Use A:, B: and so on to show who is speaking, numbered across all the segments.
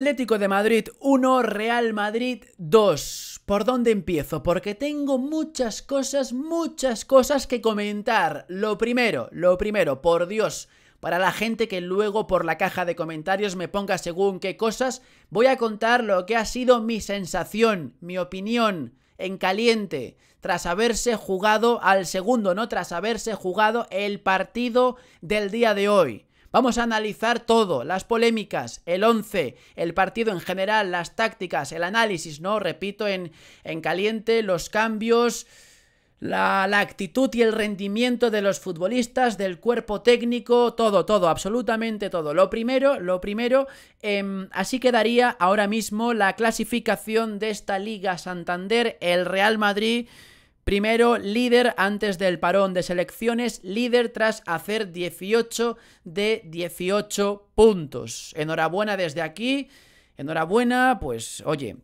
A: Atlético de Madrid 1, Real Madrid 2. ¿Por dónde empiezo? Porque tengo muchas cosas, muchas cosas que comentar. Lo primero, lo primero, por Dios, para la gente que luego por la caja de comentarios me ponga según qué cosas, voy a contar lo que ha sido mi sensación, mi opinión en caliente tras haberse jugado al segundo, no tras haberse jugado el partido del día de hoy. Vamos a analizar todo, las polémicas, el 11, el partido en general, las tácticas, el análisis, ¿no? Repito, en, en caliente, los cambios, la, la, actitud y el rendimiento de los futbolistas, del cuerpo técnico, todo, todo, absolutamente todo. Lo primero, lo primero, em, así quedaría ahora mismo la clasificación de esta Liga Santander, el Real Madrid Primero, líder antes del parón de selecciones, líder tras hacer 18 de 18 puntos. Enhorabuena desde aquí, enhorabuena, pues oye,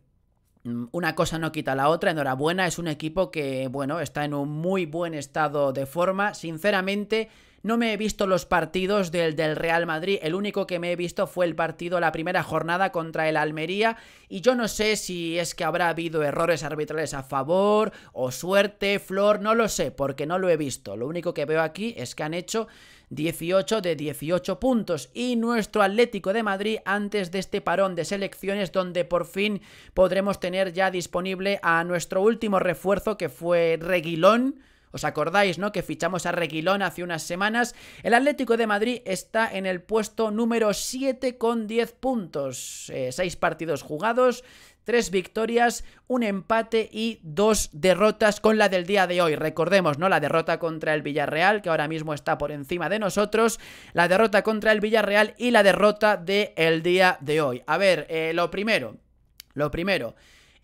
A: mm, una cosa no quita la otra, enhorabuena, es un equipo que, bueno, está en un muy buen estado de forma, sinceramente no me he visto los partidos del, del Real Madrid, el único que me he visto fue el partido, la primera jornada contra el Almería, y yo no sé si es que habrá habido errores arbitrales a favor, o suerte, flor, no lo sé, porque no lo he visto. Lo único que veo aquí es que han hecho 18 de 18 puntos y nuestro Atlético de Madrid antes de este parón de selecciones donde por fin podremos tener ya disponible a nuestro último refuerzo que fue Reguilón ¿Os acordáis, no? Que fichamos a Requilón hace unas semanas. El Atlético de Madrid está en el puesto número 7 con 10 puntos. 6 eh, partidos jugados, 3 victorias, un empate y dos derrotas con la del día de hoy. Recordemos, ¿no? La derrota contra el Villarreal, que ahora mismo está por encima de nosotros, la derrota contra el Villarreal y la derrota del día de hoy. A ver, eh, lo primero, lo primero.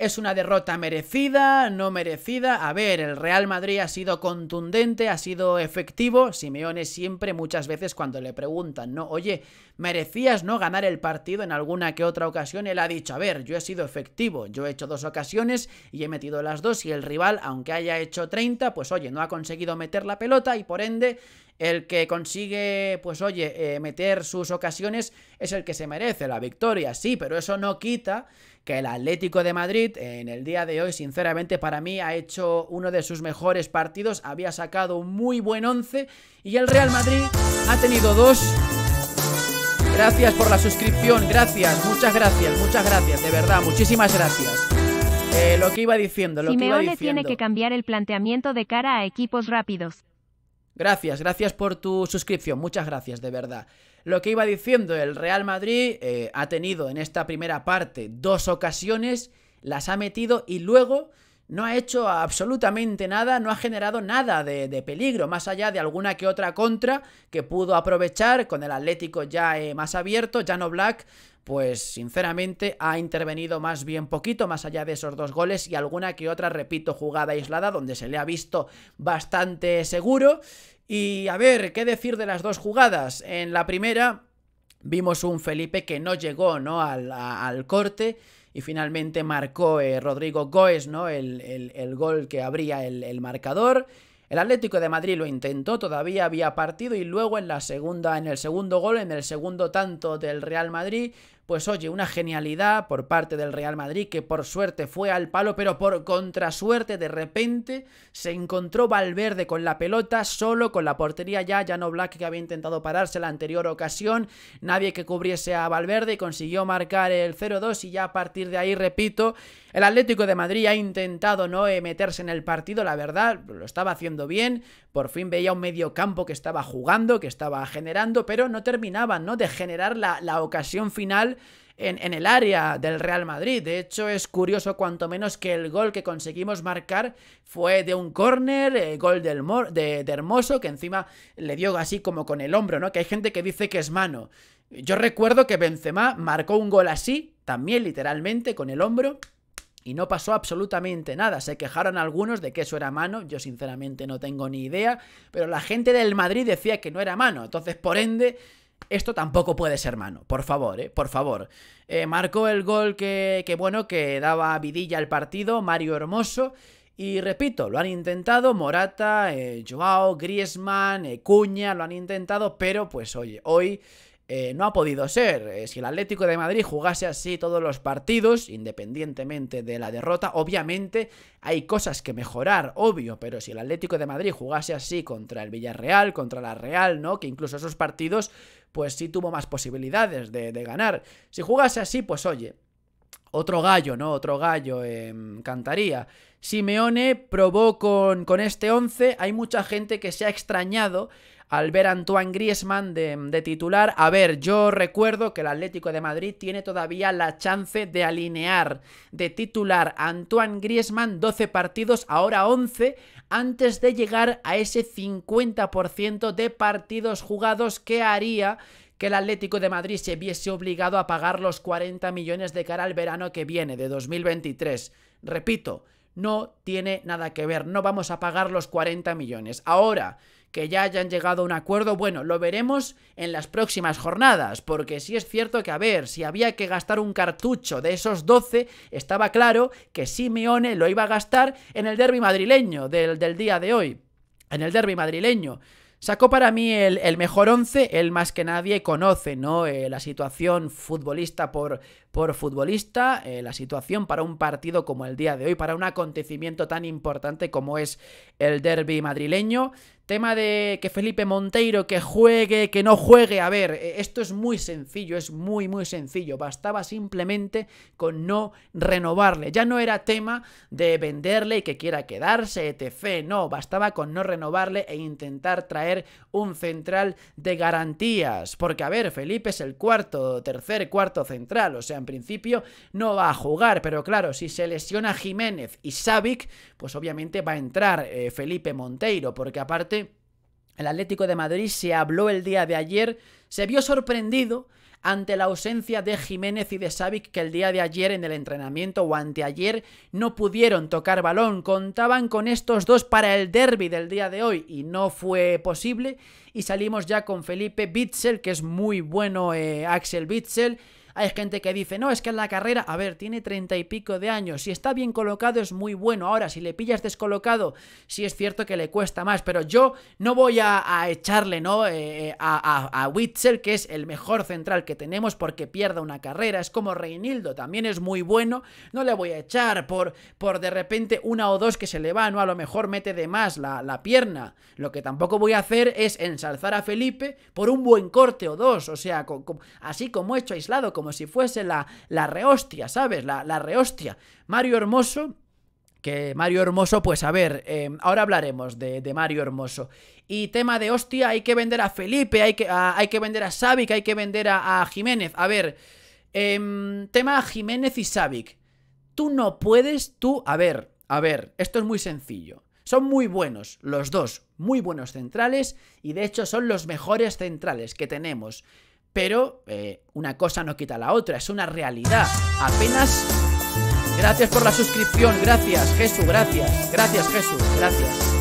A: ¿Es una derrota merecida? ¿No merecida? A ver, el Real Madrid ha sido contundente, ha sido efectivo. Simeone siempre, muchas veces, cuando le preguntan, ¿no? Oye, ¿merecías no ganar el partido en alguna que otra ocasión? Él ha dicho, a ver, yo he sido efectivo, yo he hecho dos ocasiones y he metido las dos y el rival, aunque haya hecho 30, pues oye, no ha conseguido meter la pelota y por ende el que consigue, pues oye, eh, meter sus ocasiones es el que se merece la victoria, sí, pero eso no quita que el Atlético de Madrid en el día de hoy, sinceramente, para mí ha hecho uno de sus mejores partidos, había sacado un muy buen once y el Real Madrid ha tenido dos. Gracias por la suscripción, gracias, muchas gracias, muchas gracias, de verdad, muchísimas gracias. Eh, lo que iba diciendo, lo que iba diciendo. tiene que cambiar el planteamiento de cara a equipos rápidos. Gracias, gracias por tu suscripción, muchas gracias, de verdad. Lo que iba diciendo, el Real Madrid eh, ha tenido en esta primera parte dos ocasiones, las ha metido y luego no ha hecho absolutamente nada, no ha generado nada de, peligro, más allá de alguna que otra contra que pudo aprovechar con el Atlético ya eh, más abierto, ya no Black, pues sinceramente ha intervenido más bien poquito, más allá de esos dos goles y alguna que otra, repito, jugada aislada donde se le ha visto bastante seguro y a ver, ¿qué decir de las dos jugadas? En la primera vimos un Felipe que no llegó ¿no? Al, corte y finalmente marcó eh, Rodrigo Goes ¿no? El, gol que abría el, el, marcador. El Atlético de Madrid lo intentó, todavía había partido y luego en la segunda, en el segundo gol, en el segundo tanto del Real Madrid, pues oye, una genialidad por parte del Real Madrid que por suerte fue al palo, pero por contrasuerte de repente se encontró Valverde con la pelota, solo con la portería ya, ya no Black que había intentado pararse la anterior ocasión, nadie que cubriese a Valverde y consiguió marcar el 0-2 y ya a partir de ahí, repito, el Atlético de Madrid ha intentado no eh, meterse en el partido, la verdad, lo estaba haciendo bien, por fin veía un campo que estaba jugando, que estaba generando, pero no terminaban, ¿no? De generar la, ocasión final en, el área del Real Madrid. De hecho, es curioso cuanto menos que el gol que conseguimos marcar fue de un córner, eh, gol de, de, Hermoso, que encima le dio así como con el hombro, ¿no? Que hay gente que dice que es mano. Yo recuerdo que Benzema marcó un gol así, también literalmente, con el hombro, y no pasó absolutamente nada. Se quejaron algunos de que eso era mano. Yo sinceramente no tengo ni idea. Pero la gente del Madrid decía que no era mano. Entonces, por ende, esto tampoco puede ser mano, por favor, ¿eh? por favor. Eh, marcó el gol que, bueno, que daba vidilla al partido, Mario Hermoso. Y repito, lo han intentado Morata, eh, Joao, Griezmann, Cuña, lo han intentado, pero pues oye, hoy eh, no ha podido ser. Eh, si el Atlético de Madrid jugase así todos los partidos, independientemente de la derrota, obviamente hay cosas que mejorar, obvio, pero si el Atlético de Madrid jugase así contra el Villarreal, contra la Real, ¿no? Que incluso esos partidos, pues sí tuvo más posibilidades de, ganar. Si jugase así, pues oye, otro gallo, ¿no? Otro gallo encantaría. cantaría. Simeone probó con, con este 11. Hay mucha gente que se ha extrañado al ver a Antoine Griezmann de, titular. A ver, yo recuerdo que el Atlético de Madrid tiene todavía la chance de alinear de titular a Antoine Griezmann 12 partidos, ahora 11, antes de llegar a ese 50% de partidos jugados que haría que el Atlético de Madrid se viese obligado a pagar los 40 millones de cara al verano que viene, de 2023. Repito, no tiene nada que ver, no vamos a pagar los 40 millones. Ahora, que ya hayan llegado a un acuerdo, bueno, lo veremos en las próximas jornadas, porque sí es cierto que, a ver, si había que gastar un cartucho de esos 12, estaba claro que Simeone lo iba a gastar en el derby madrileño del, día de hoy, en el derby madrileño. Sacó para mí el, mejor once, el más que nadie conoce, ¿no? Eh, la situación futbolista por, por futbolista. Eh, la situación para un partido como el día de hoy, para un acontecimiento tan importante como es el derby madrileño. Tema de que Felipe Monteiro que juegue, que no juegue. A ver, eh, esto es muy sencillo, es muy, muy sencillo. Bastaba simplemente con no renovarle. Ya no era tema de venderle y que quiera quedarse, etc. No, bastaba con no renovarle e intentar traer un central de garantías. Porque, a ver, Felipe es el cuarto, tercer, cuarto central. O sea, en principio no va a jugar, pero claro, si se lesiona Jiménez y Savic, pues obviamente va a entrar eh, Felipe Monteiro, porque aparte el Atlético de Madrid se habló el día de ayer, se vio sorprendido ante la ausencia de Jiménez y de Savic que el día de ayer en el entrenamiento o anteayer no pudieron tocar balón. Contaban con estos dos para el derby del día de hoy y no fue posible. Y salimos ya con Felipe Bitzel, que es muy bueno eh, Axel Bitzel hay gente que dice, no, es que en la carrera, a ver, tiene treinta y pico de años, si está bien colocado es muy bueno, ahora si le pillas descolocado, sí es cierto que le cuesta más, pero yo no voy a, echarle, ¿no? Eh, eh, a, a, Witzel, que es el mejor central que tenemos porque pierda una carrera, es como Reinildo, también es muy bueno, no le voy a echar por, por de repente una o dos que se le van, o A lo mejor mete de más la, pierna, lo que tampoco voy a hacer es ensalzar a Felipe por un buen corte o dos, o sea, así como hecho aislado, como si fuese la, la rehostia, ¿sabes? La, la rehostia. Mario Hermoso, que Mario Hermoso, pues a ver, em, ahora hablaremos de, de, Mario Hermoso. Y tema de hostia, hay que vender a Felipe, hay que, hay que vender a Savic, hay que vender a, Jiménez. A ver, eh, tema Jiménez y Savic. Tú no puedes, tú, a ver, a ver, esto es muy sencillo. Son muy buenos, los dos, muy buenos centrales, y de hecho son los mejores centrales que tenemos. Pero eh, una cosa no quita la otra, es una realidad. Apenas... Gracias por la suscripción, gracias Jesús, gracias, gracias Jesús, gracias.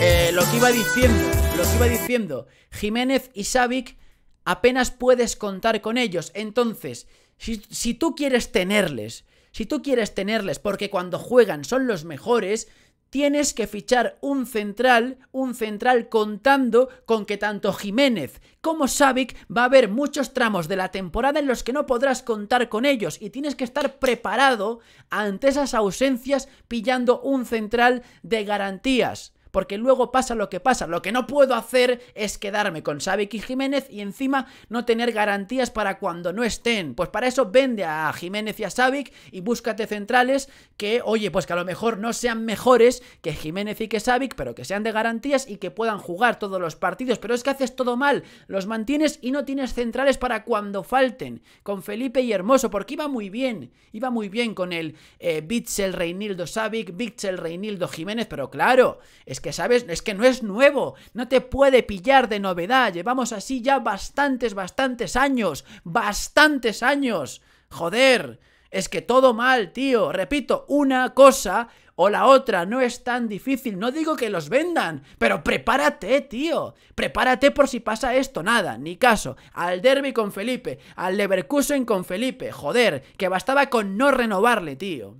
A: Eh, lo que iba diciendo, lo que iba diciendo, Jiménez y Savic apenas puedes contar con ellos. Entonces, si tú quieres tenerles, si tú quieres tenerles porque cuando juegan son los mejores, tienes que fichar un central, un central contando con que tanto Jiménez como Savic va a haber muchos tramos de la temporada en los que no podrás contar con ellos y tienes que estar preparado ante esas ausencias pillando un central de garantías. Porque luego pasa lo que pasa. Lo que no puedo hacer es quedarme con Savic y Jiménez y encima no tener garantías para cuando no estén. Pues para eso vende a Jiménez y a Sabik y búscate centrales que, oye, pues que a lo mejor no sean mejores que Jiménez y que Savic, pero que sean de garantías y que puedan jugar todos los partidos. Pero es que haces todo mal. Los mantienes y no tienes centrales para cuando falten. Con Felipe y Hermoso, porque iba muy bien. Iba muy bien con el eh, Reinildo, Savic, Bitzel, Reinildo, Jiménez, pero claro, es que, ¿sabes? Es que no es nuevo, no te puede pillar de novedad. Llevamos así ya bastantes, bastantes años, bastantes años. Joder, es que todo mal, tío. Repito, una cosa o la otra no es tan difícil. No digo que los vendan, pero prepárate, tío. Prepárate por si pasa esto. Nada, ni caso. Al derby con Felipe, al Leverkusen con Felipe. Joder, que bastaba con no renovarle, tío.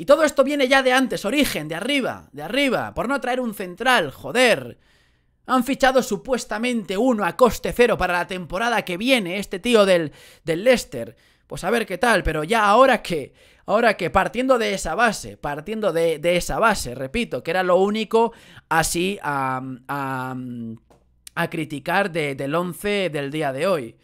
A: Y todo esto viene ya de antes, origen, de arriba, de arriba, por no traer un central, joder. Han fichado supuestamente uno a coste cero para la temporada que viene, este tío del, del Leicester. Pues a ver qué tal, pero ya ahora que, ahora que partiendo de esa base, partiendo de, esa base, repito, que era lo único así a, a, criticar del 11 del día de hoy.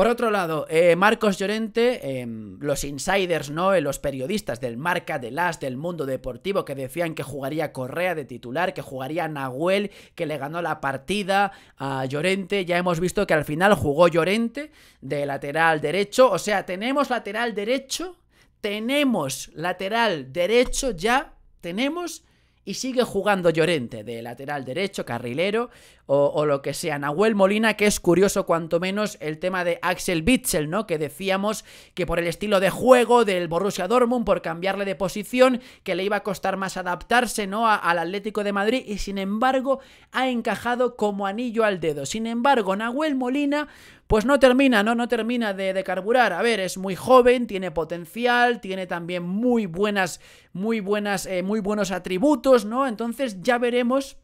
A: Por otro lado, eh, Marcos Llorente, em, los insiders, ¿no? Eh, los periodistas del Marca, del As, del Mundo Deportivo, que decían que jugaría Correa de titular, que jugaría Nahuel, que le ganó la partida a Llorente. Ya hemos visto que al final jugó Llorente de lateral derecho. O sea, tenemos lateral derecho, tenemos lateral derecho ya, tenemos y sigue jugando Llorente de lateral derecho, carrilero o, lo que sea. Nahuel Molina, que es curioso cuanto menos el tema de Axel Witzel, ¿no? Que decíamos que por el estilo de juego del Borussia Dortmund, por cambiarle de posición, que le iba a costar más adaptarse, ¿no? al Atlético de Madrid y sin embargo ha encajado como anillo al dedo. Sin embargo, Nahuel Molina pues no termina, no, no termina de, carburar. A ver, es muy joven, tiene potencial, tiene también muy buenas, muy buenas, eh, muy buenos atributos, ¿no? Entonces ya veremos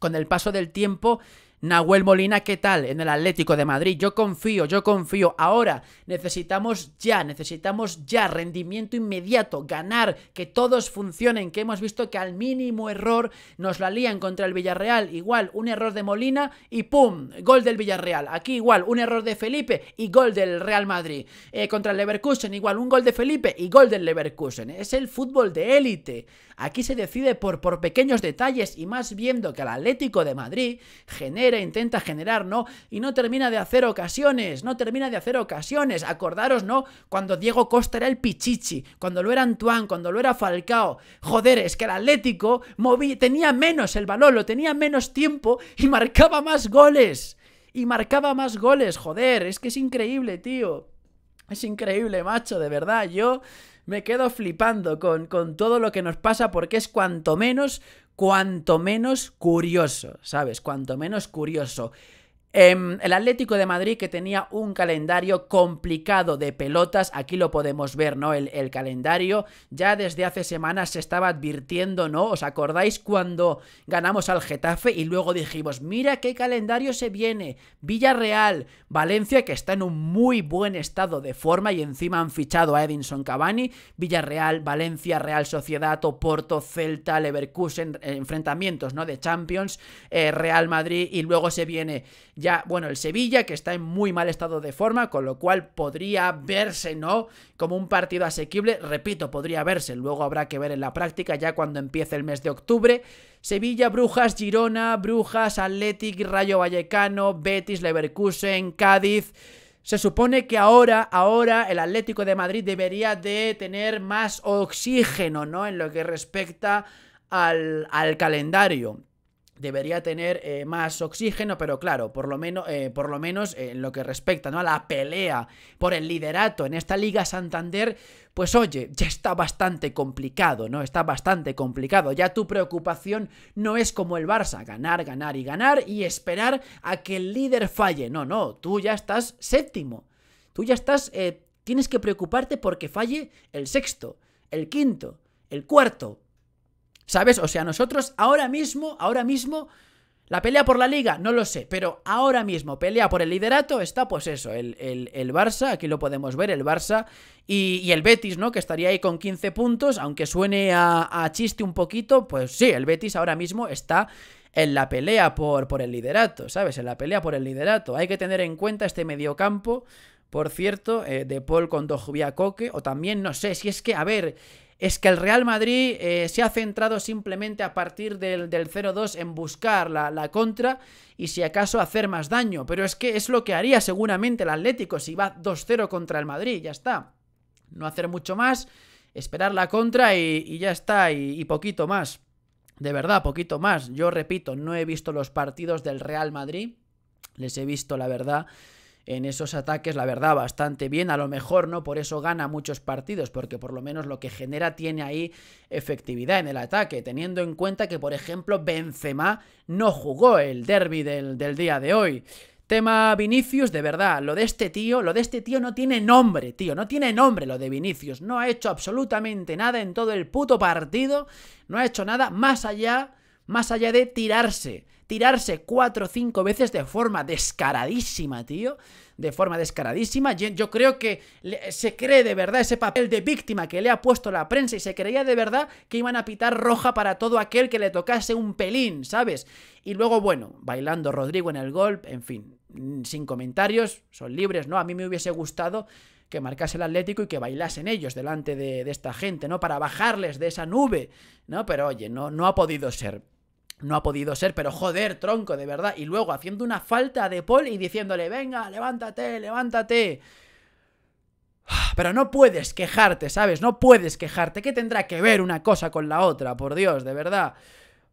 A: con el paso del tiempo Nahuel Molina, ¿qué tal? En el Atlético de Madrid. Yo confío, yo confío. Ahora necesitamos ya, necesitamos ya rendimiento inmediato, ganar, que todos funcionen, que hemos visto que al mínimo error nos la lían contra el Villarreal. Igual, un error de Molina y ¡pum! Gol del Villarreal. Aquí igual, un error de Felipe y gol del Real Madrid. Eh, contra el Leverkusen igual, un gol de Felipe y gol del Leverkusen. Es el fútbol de élite. Aquí se decide por, por pequeños detalles y más viendo que el Atlético de Madrid genera, intenta generar, ¿no? Y no termina de hacer ocasiones, no termina de hacer ocasiones. Acordaros, ¿no? Cuando Diego Costa era el Pichichi, cuando lo era Antoine, cuando lo era Falcao. Joder, es que el Atlético movía tenía menos el balón, lo tenía menos tiempo y marcaba más goles. Y marcaba más goles, joder, es que es increíble, tío. Es increíble, macho, de verdad. Yo me quedo flipando con, todo lo que nos pasa porque es cuanto menos, cuanto menos curioso, ¿sabes? Cuanto menos curioso. Em, el Atlético de Madrid que tenía un calendario complicado de pelotas, aquí lo podemos ver, ¿no? El, calendario ya desde hace semanas se estaba advirtiendo, ¿no? ¿Os acordáis cuando ganamos al Getafe y luego dijimos, mira qué calendario se viene? Villarreal, Valencia que está en un muy buen estado de forma y encima han fichado a Edinson Cavani, Villarreal, Valencia, Real Sociedad, Oporto, Celta, Leverkusen, enfrentamientos, ¿no? De Champions, eh, Real Madrid y luego se viene ya, bueno, el Sevilla, que está en muy mal estado de forma, con lo cual podría verse, ¿no? Como un partido asequible, repito, podría verse, luego habrá que ver en la práctica ya cuando empiece el mes de octubre. Sevilla, Brujas, Girona, Brujas, Athletic, Rayo Vallecano, Betis, Leverkusen, Cádiz. Se supone que ahora, ahora el Atlético de Madrid debería de tener más oxígeno, ¿no? En lo que respecta al, al calendario debería tener eh, más oxígeno, pero claro, por lo menos, eh, por lo menos eh, en lo que respecta ¿no? a la pelea por el liderato en esta Liga Santander, pues oye, ya está bastante complicado, ¿no? Está bastante complicado. Ya tu preocupación no es como el Barça, ganar, ganar y ganar y esperar a que el líder falle. No, no, tú ya estás séptimo. Tú ya estás, tienes que preocuparte porque falle el sexto, el quinto, el cuarto, ¿Sabes? O sea, nosotros ahora mismo, ahora mismo, la pelea por la liga, no lo sé, pero ahora mismo, pelea por el liderato, está pues eso, el, Barça, aquí lo podemos ver, el Barça y, el Betis, ¿no? Que estaría ahí con 15 puntos, aunque suene a, chiste un poquito, pues sí, el Betis ahora mismo está en la pelea por, por, el liderato, ¿sabes? En la pelea por el liderato. Hay que tener en cuenta este mediocampo por cierto, eh, de Paul con Dojubia Coque, o también, no sé, si es que, a ver, es que el Real Madrid eh, se ha centrado simplemente a partir del, del 0-2 en buscar la, contra y si acaso hacer más daño, pero es que es lo que haría seguramente el Atlético si va 2-0 contra el Madrid, ya está. No hacer mucho más, esperar la contra y, ya está, y poquito más. De verdad, poquito más. Yo repito, no he visto los partidos del Real Madrid, les he visto, la verdad en esos ataques, la verdad, bastante bien. A lo mejor no, por eso gana muchos partidos, porque por lo menos lo que genera tiene ahí efectividad en el ataque, teniendo en cuenta que, por ejemplo, Benzema no jugó el derby del, día de hoy. Tema Vinicius, de verdad, lo de este tío, lo de este tío no tiene nombre, tío, no tiene nombre lo de Vinicius, no ha hecho absolutamente nada en todo el puto partido, no ha hecho nada más allá, más allá de tirarse tirarse cuatro o cinco veces de forma descaradísima, tío. De forma descaradísima. Yo creo que se cree de verdad ese papel de víctima que le ha puesto la prensa y se creía de verdad que iban a pitar roja para todo aquel que le tocase un pelín, ¿sabes? Y luego, bueno, bailando Rodrigo en el gol, en fin, sin comentarios, son libres, ¿no? A mí me hubiese gustado que marcase el Atlético y que bailasen ellos delante de, esta gente, ¿no? Para bajarles de esa nube, ¿no? Pero oye, no, no ha podido ser. No ha podido ser, pero joder, tronco, de verdad. Y luego haciendo una falta de Paul y diciéndole, venga, levántate, levántate. Ah, pero no puedes quejarte, ¿sabes? No puedes quejarte. ¿Qué tendrá que ver una cosa con la otra? Por Dios, de verdad.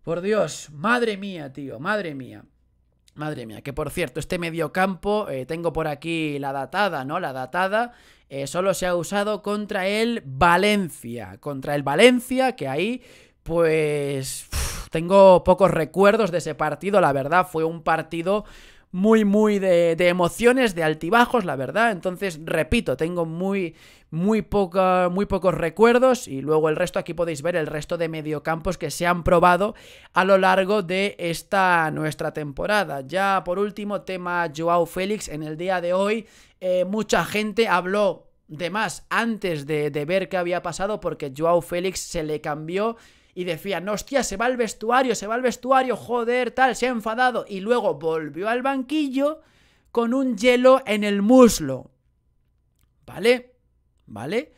A: Por Dios, madre mía, tío, madre mía. Madre mía, que por cierto, este mediocampo, eh, tengo por aquí la datada, ¿no? La datada eh, solo se ha usado contra el Valencia. Contra el Valencia, que ahí, pues tengo pocos recuerdos de ese partido, la verdad, fue un partido muy, muy de, de, emociones, de altibajos, la verdad. Entonces, repito, tengo muy, muy, muy pocos recuerdos y luego el resto, aquí podéis ver el resto de mediocampos que se han probado a lo largo de esta nuestra temporada. Ya por último, tema Joao Félix, en el día de hoy eh, mucha gente habló de más antes de, de ver qué había pasado porque Joao Félix se le cambió y decía, hostia, se va al vestuario, se va al vestuario, joder, tal, se ha enfadado. Y luego volvió al banquillo con un hielo en el muslo. ¿Vale? ¿Vale?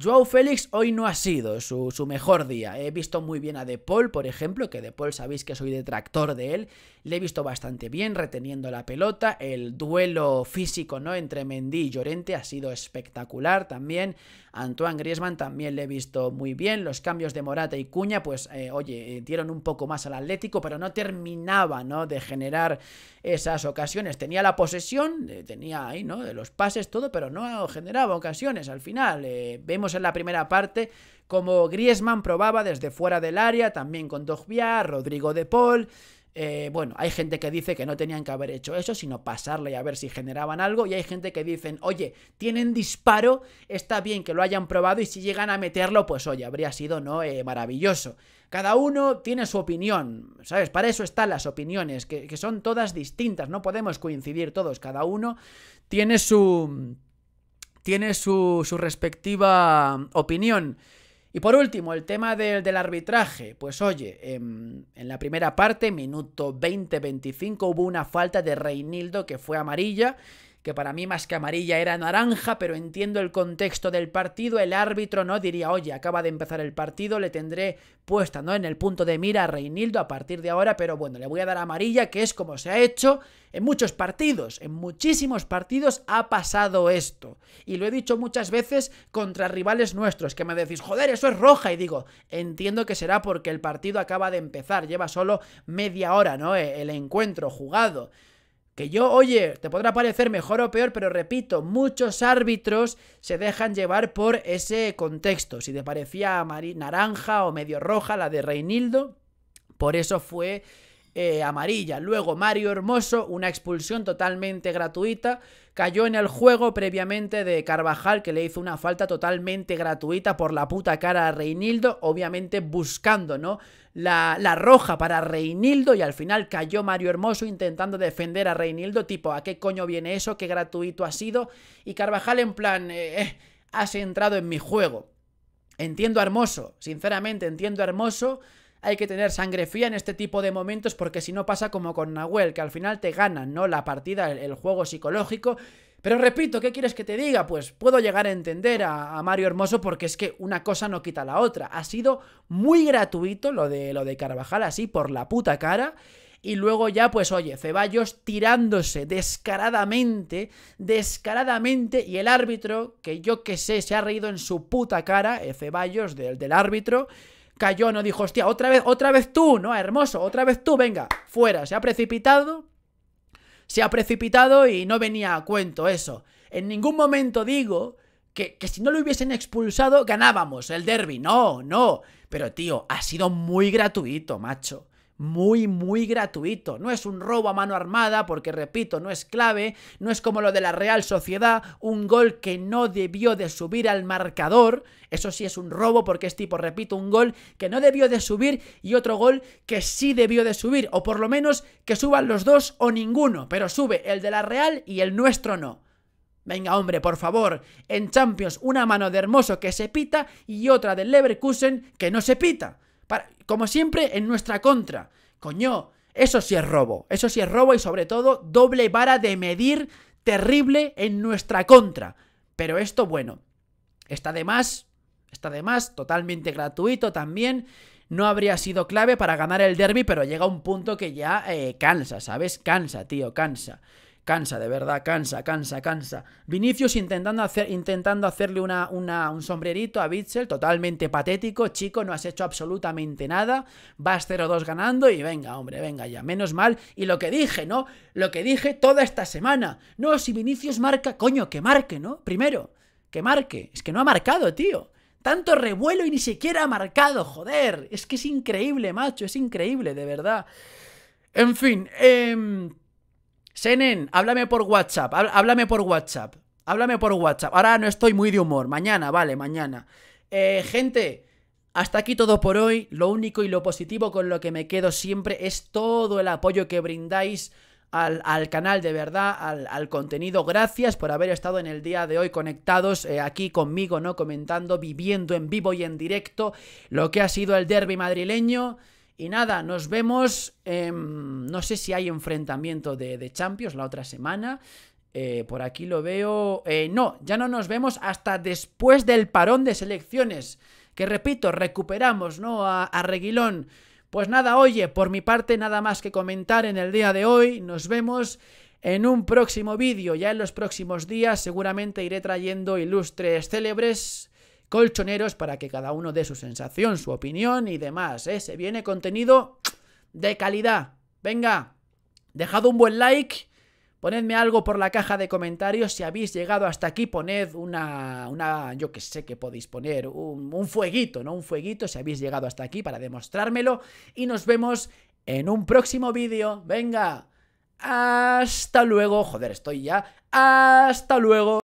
A: Joao Félix hoy no ha sido su, mejor día. He visto muy bien a De Paul, por ejemplo, que De Paul sabéis que soy detractor de él. Le he visto bastante bien reteniendo la pelota. El duelo físico ¿no? entre Mendy y Llorente ha sido espectacular también. Antoine Griezmann también le he visto muy bien. Los cambios de Morata y Cuña, pues, eh, oye, eh, dieron un poco más al Atlético, pero no terminaba ¿no? de generar esas ocasiones. Tenía la posesión, eh, tenía ahí ¿no? de los pases, todo, pero no generaba ocasiones. Al final, vemos en la primera parte como Griezmann probaba desde fuera del área, también con Dogbia, Rodrigo de Paul. Eh, bueno, hay gente que dice que no tenían que haber hecho eso, sino pasarle y a ver si generaban algo. Y hay gente que dicen, oye, tienen disparo, está bien que lo hayan probado y si llegan a meterlo, pues oye, habría sido, ¿no? Eh, maravilloso. Cada uno tiene su opinión, ¿sabes? Para eso están las opiniones, que son todas distintas, no podemos coincidir todos, cada uno tiene su tiene su, su respectiva opinión. Y por último, el tema del arbitraje. Pues oye, en, em, en la primera parte, minuto 20-25, hubo una falta de Reinildo que fue amarilla que para mí más que amarilla era naranja, pero entiendo el contexto del partido, el árbitro no diría, oye, acaba de empezar el partido, le tendré puesta ¿no? en el punto de mira a Reinildo a partir de ahora, pero bueno, le voy a dar amarilla, que es como se ha hecho en muchos partidos, en muchísimos partidos ha pasado esto. Y lo he dicho muchas veces contra rivales nuestros, que me decís, joder, eso es roja, y digo, entiendo que será porque el partido acaba de empezar, lleva solo media hora, ¿no? El encuentro jugado. Que yo, oye, te podrá parecer mejor o peor, pero repito, muchos árbitros se dejan llevar por ese contexto. Si te parecía naranja o medio roja la de Reinildo, por eso fue eh, amarilla. Luego Mario Hermoso, una expulsión totalmente gratuita, cayó en el juego previamente de Carvajal que le hizo una falta totalmente gratuita por la puta cara a Reinildo, obviamente buscando, ¿no? La, la roja para Reinildo y al final cayó Mario Hermoso intentando defender a Reinildo, tipo, ¿a qué coño viene eso? ¿Qué gratuito ha sido? Y Carvajal en plan, eh, eh, has entrado en mi juego. Entiendo Hermoso, sinceramente entiendo Hermoso. Hay que tener sangre fría en este tipo de momentos porque si no pasa como con Nahuel, que al final te gana ¿no? La partida, el, juego psicológico. Pero repito, ¿qué quieres que te diga? Pues puedo llegar a entender a, Mario Hermoso porque es que una cosa no quita la otra. Ha sido muy gratuito lo de, lo de Carvajal así por la puta cara. Y luego ya, pues oye, Ceballos tirándose descaradamente, descaradamente, y el árbitro, que yo que sé, se ha reído en su puta cara, eh, Ceballos del, del árbitro, cayó, no dijo, hostia, otra vez, otra vez tú, ¿no? Hermoso, otra vez tú, venga, fuera, se ha precipitado, se ha precipitado y no venía a cuento eso. En ningún momento digo que, que, si no lo hubiesen expulsado ganábamos el derby. No, no. Pero tío, ha sido muy gratuito, macho muy, muy gratuito. No es un robo a mano armada, porque repito, no es clave, no es como lo de la Real Sociedad, un gol que no debió de subir al marcador. Eso sí es un robo, porque es tipo, repito, un gol que no debió de subir y otro gol que sí debió de subir, o por lo menos que suban los dos o ninguno, pero sube el de la Real y el nuestro no. Venga, hombre, por favor, en Champions una mano de Hermoso que se pita y otra del Leverkusen que no se pita como siempre, en nuestra contra. Coño, eso sí es robo. Eso sí es robo y sobre todo doble vara de medir terrible en nuestra contra. Pero esto, bueno, está de más, está de más, totalmente gratuito también. No habría sido clave para ganar el derby, pero llega un punto que ya eh, cansa, ¿sabes? Cansa, tío, cansa. Cansa, de verdad, cansa, cansa, cansa. Vinicius intentando, hacer, intentando hacerle una, un sombrerito a Bitzel, totalmente patético. Chico, no has hecho absolutamente nada. Vas 0-2 ganando y venga, hombre, venga ya. Menos mal. Y lo que dije, ¿no? Lo que dije toda esta semana. No, si Vinicius marca, coño, que marque, ¿no? Primero, que marque. Es que no ha marcado, tío. Tanto revuelo y ni siquiera ha marcado, joder. Es que es increíble, macho, es increíble, de verdad. En fin, eh... Senen, háblame por WhatsApp, háblame por WhatsApp, háblame por WhatsApp. Ahora no estoy muy de humor, mañana, vale, mañana. Eh, gente, hasta aquí todo por hoy. Lo único y lo positivo con lo que me quedo siempre es todo el apoyo que brindáis al, canal, de verdad, al, contenido. Gracias por haber estado en el día de hoy conectados eh, aquí conmigo, ¿no? Comentando, viviendo en vivo y en directo lo que ha sido el derby madrileño. Y nada, nos vemos. Em, no sé si hay enfrentamiento de, Champions la otra semana. Eh, por aquí lo veo. Eh, no, ya no nos vemos hasta después del parón de selecciones. Que repito, recuperamos, ¿no? A, a Reguilón. Pues nada, oye, por mi parte nada más que comentar en el día de hoy. Nos vemos en un próximo vídeo. Ya en los próximos días seguramente iré trayendo ilustres célebres colchoneros para que cada uno dé su sensación, su opinión y demás. ¿eh? Se viene contenido de calidad. Venga, dejad un buen like. Ponedme algo por la caja de comentarios. Si habéis llegado hasta aquí, poned una. una yo que sé que podéis poner. Un, un fueguito, ¿no? Un fueguito si habéis llegado hasta aquí para demostrármelo. Y nos vemos en un próximo vídeo. Venga. Hasta luego. Joder, estoy ya. Hasta luego.